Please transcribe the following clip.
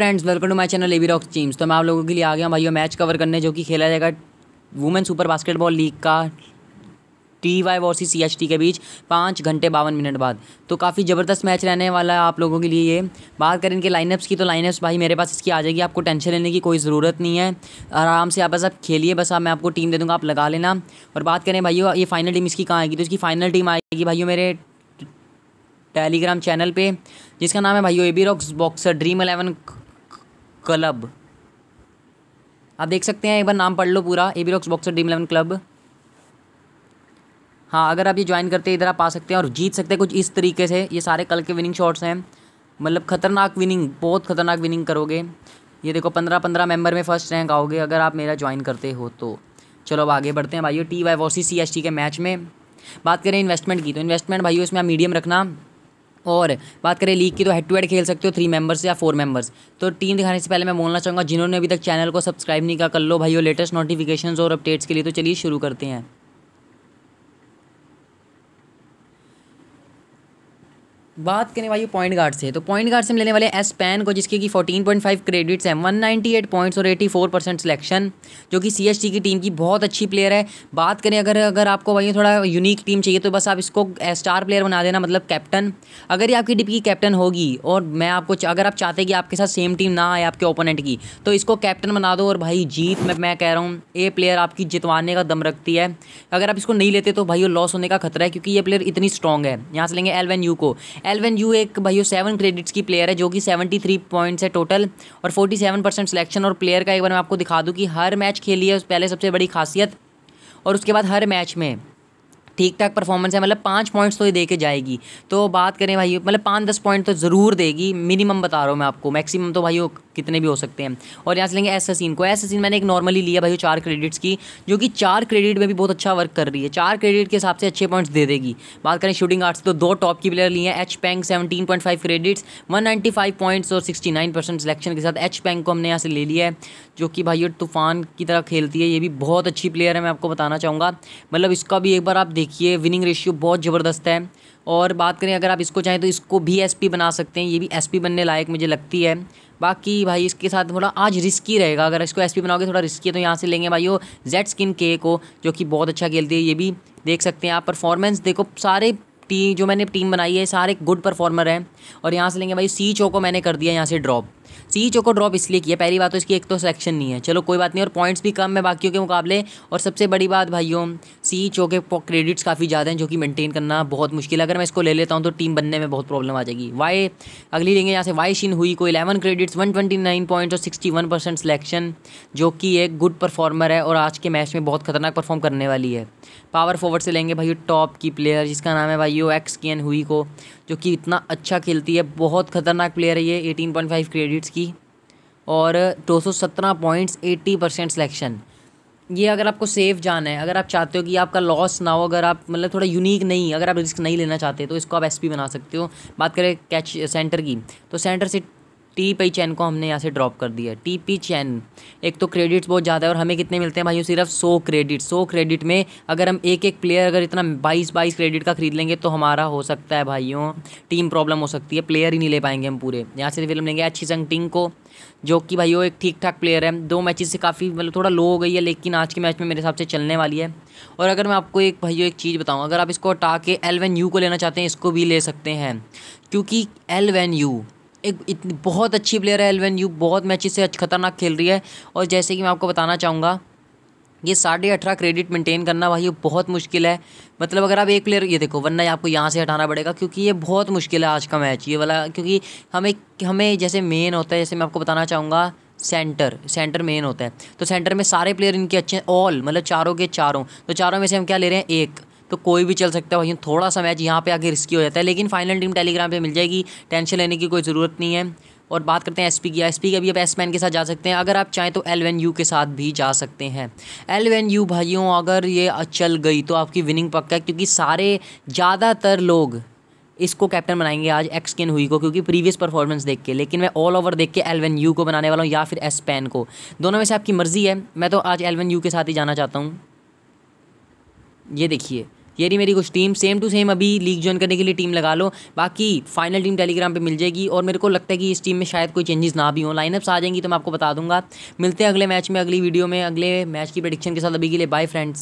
friends welcome to my channel लेवी रॉक teams तो मैं आप लोगों के लिए आ गया भाइयों मैच कवर करने जो कि खेला जाएगा वुमेन सुपर बास्केटबॉल लीग का टी वाई और सी एच टी के बीच पाँच घंटे बावन मिनट बाद तो काफ़ी ज़बरदस्त मैच रहने वाला है आप लोगों के लिए ये बात करें इनके लाइनअप्स की तो लाइनअप्स भाई मेरे पास इसकी आ जाएगी आपको टेंशन लेने की कोई ज़रूरत नहीं है आराम से आप बस आप खेलिए बस आप मैं आपको टीम दे दूँगा आप लगा लेना और बात करें भाइयों ये फाइनल टीम इसकी कहाँ आएगी तो इसकी फाइनल टीम आएगी भाइयों मेरे टेलीग्राम चैनल पे जिसका नाम है भाइयों A B rocks boxer dream eleven club आप देख सकते हैं एक बार नाम पढ़ लो पूरा A B rocks boxer dream eleven club हाँ अगर आप ये ज्वाइन करते हैं इधर आप आ सकते हैं और जीत सकते हैं कुछ इस तरीके से ये सारे कल के विनिंग शॉट्स हैं मतलब खतरनाक विनिंग बहुत खतरनाक विनिंग करोगे ये देखो पंद्रह पंद्रह मेंबर में फर्स्ट रैंक आओगे अगर आप मेरा ज्वाइन करते हो तो चलो अब आगे बढ़ते हैं भाइयों टी वाई वॉसी सी एस टी के मैच में बात करें इन्वेस्टमेंट की तो इन्वेस्टमेंट भाइयों इसमें आप मीडियम रखना और बात करें लीग की तो हेड टू हेड खेल सकते हो थ्री मेंबर्स या फोर मेंबर्स तो टीम दिखाने से पहले मैं बोलना चाहूँगा जिन्होंने अभी तक चैनल को सब्सक्राइब नहीं किया कर लो भाई लेटेस्ट नोटिफिकेशंस और अपडेट्स के लिए तो चलिए शुरू करते हैं बात करने वाली पॉइंट गार्ड से तो पॉइंट गार्ड से हम लेने वाले एस पैन को जिसकी कि 14.5 क्रेडिट्स हैं 198 पॉइंट्स और 84 परसेंट सिलेक्शन जो कि सीएसटी की टीम की बहुत अच्छी प्लेयर है बात करें अगर अगर आपको भाई थोड़ा यूनिक टीम चाहिए तो बस आप इसको स्टार प्लेयर बना देना मतलब कैप्टन अगर ये आपकी डिप की कैप्टन होगी और मैं आपको अगर आप चाहते कि आपके साथ सेम टीम ना आए आपके ओपोनेंट की तो इसको कैप्टन बना दो और भाई जीत में मैं कह रहा हूँ ये प्लेयर आपकी जितवाने का दम रखती है अगर आप इसको नहीं लेते तो भाई वो लॉस होने का खतरा है क्योंकि ये प्लेयर इतनी स्ट्रॉन्ग है यहाँ से लेंगे एलवेन यू को एलवन यू एक भाई सेवन क्रेडिट्स की प्लेयर है जो कि सेवेंटी थ्री पॉइंट्स है टोटल और फोर्टी सेवन परसेंट सिलेक्शन और प्लेयर का एक बार मैं आपको दिखा दूँ कि हर मैच खेली है पहले सबसे बड़ी खासियत और उसके बाद हर मैच में ठीक ठाक परफॉर्मेंस है मतलब पाँच पॉइंट्स तो ये दे के जाएगी तो बात करें भाई मतलब पाँच दस पॉइंट तो ज़रूर देगी मिनिमम बता रहा हूँ मैं आपको मैक्सिमम तो भाई वो कितने भी हो सकते हैं और यहाँ से लेंगे एसासीन को एसासीन मैंने एक नॉर्मली लिया भाई चार क्रेडिट्स की जो कि चार क्रेडिट में भी बहुत अच्छा वर्क कर रही है चार क्रेडिट के हिसाब से अच्छे पॉइंट्स दे देगी बात करें शूटिंग आर्ट्स तो दो टॉप की प्लेयर लिए हैं एच पैंक seventeen point five credits one ninety five points और सिक्सटी नाइन परसेंट सिलेक्शन के साथ एच पैंक को हमने यहाँ से ले लिया है जो कि भाई तूफान की तरह खेलती है ये भी बहुत अच्छी प्लेयर है मैं आपको बताना चाहूँगा मतलब इसका भी एक बार आप देख देखिए विनिंग रेशियो बहुत ज़बरदस्त है और बात करें अगर आप इसको चाहें तो इसको भी एसपी बना सकते हैं ये भी एसपी बनने लायक मुझे लगती है बाकी भाई इसके साथ थोड़ा आज रिस्की रहेगा अगर इसको एसपी बनाओगे थोड़ा रिस्की है तो यहाँ से लेंगे भाई वो जेड स्किन के को जो कि बहुत अच्छा खेलती है ये भी देख सकते हैं आप परफॉर्मेंस देखो सारे टीम जो मैंने टीम बनाई है सारे गुड परफॉर्मर हैं और यहाँ से लेंगे भाई सी चो को मैंने कर दिया यहाँ से ड्रॉप सी को ड्रॉप इसलिए किया पहली बात तो इसकी एक तो सिलेक्शन नहीं है चलो कोई बात नहीं और पॉइंट्स भी कम है बाकियों के मुकाबले और सबसे बड़ी बात भाइयों सी के क्रेडिट्स काफ़ी ज़्यादा हैं जो कि मेंटेन करना बहुत मुश्किल है अगर मैं इसको ले लेता हूँ तो टीम बनने में बहुत प्रॉब्लम आ जाएगी वाई अगली लेंगे यहाँ से वाई शिन हुई को eleven credits one twenty nine points और सिक्सटी वन परसेंट सिलेक्शन जो कि एक गुड परफॉर्मर है और आज के मैच में बहुत खतरनाक परफॉर्म करने वाली है पावर फॉरवर्ड से लेंगे भाई टॉप की प्लेयर जिसका नाम है भाई एक्स केन हुई को जो कि इतना अच्छा खेलती है बहुत खतरनाक प्लेयर है ये एटीन पॉइंट फाइव क्रेडिट्स की और दो सौ सत्रह पॉइंट्स एट्टी परसेंट सिलेक्शन ये अगर आपको सेफ जाना है अगर आप चाहते हो कि आपका लॉस ना हो अगर आप मतलब थोड़ा यूनिक नहीं अगर आप रिस्क नहीं लेना चाहते तो इसको आप एसपी बना सकते हो बात करें कैच सेंटर की तो सेंटर से टी पी चैन को हमने यहाँ से ड्रॉप कर दिया टी पी चैन एक तो क्रेडिट्स बहुत ज़्यादा है और हमें कितने मिलते हैं भाइयों सिर्फ सौ क्रेडिट सौ क्रेडिट में अगर हम एक एक प्लेयर अगर इतना बाईस बाईस क्रेडिट का खरीद लेंगे तो हमारा हो सकता है भाइयों टीम प्रॉब्लम हो सकती है प्लेयर ही नहीं ले पाएंगे हम पूरे यहाँ से फिल्म लेंगे अच्छी संग टिंग को जो कि भाइयों एक ठीक ठाक प्लेयर है दो मैचेस से काफ़ी मतलब थोड़ा लो हो गई है लेकिन आज के मैच में मेरे हिसाब से चलने वाली है और अगर मैं आपको एक भाइयों एक चीज़ बताऊँ अगर आप इसको हटा के एल वैन यू को लेना चाहते हैं इसको भी ले सकते हैं क्योंकि एल वैन यू एक इतनी बहुत अच्छी प्लेयर है एलवेन यू बहुत मैच से खतरनाक खेल रही है और जैसे कि मैं आपको बताना चाहूँगा ये साढ़े अठारह क्रेडिट मेंटेन करना भाई बहुत मुश्किल है मतलब अगर आप एक प्लेयर ये देखो वरना आपको यहाँ से हटाना पड़ेगा क्योंकि ये बहुत मुश्किल है आज का मैच ये वाला क्योंकि हमें हमें जैसे मेन होता है जैसे मैं आपको बताना चाहूँगा सेंटर सेंटर मेन होता है तो सेंटर में सारे प्लेयर इनके अच्छे हैं ऑल मतलब चारों के चारों तो चारों में से हम क्या ले रहे हैं एक तो कोई भी चल सकता है भाई थोड़ा सा मैच यहाँ पे आगे रिस्की हो जाता है लेकिन फाइनल टीम टेलीग्राम पे मिल जाएगी टेंशन लेने की कोई ज़रूरत नहीं है और बात करते हैं एसपी की एसपी के भी आप मैन के साथ जा सकते हैं अगर आप चाहें तो एल यू के साथ भी जा सकते हैं एल यू भाइयों अगर ये चल गई तो आपकी विनिंग पक्का है क्योंकि सारे ज़्यादातर लोग इसको कैप्टन बनाएंगे आज किन हुई को क्योंकि प्रीवियस परफॉर्मेंस देख के लेकिन मैं ऑल ओवर देख के एलवन यू को बनाने वाला हूँ या फिर एस पैन को दोनों में से आपकी मर्ज़ी है मैं तो आज एलवन यू के साथ ही जाना चाहता हूँ ये देखिए ये रही मेरी कुछ टीम सेम टू सेम अभी लीग ज्वाइन करने के लिए टीम लगा लो बाकी फाइनल टीम टेलीग्राम पे मिल जाएगी और मेरे को लगता है कि इस टीम में शायद कोई चेंजेस ना भी हो लाइनअप्स आ जाएंगी तो मैं आपको बता दूंगा मिलते हैं अगले मैच में अगली वीडियो में अगले मैच की प्रडिक्शन के साथ अभी के लिए बाय फ्रेंड्स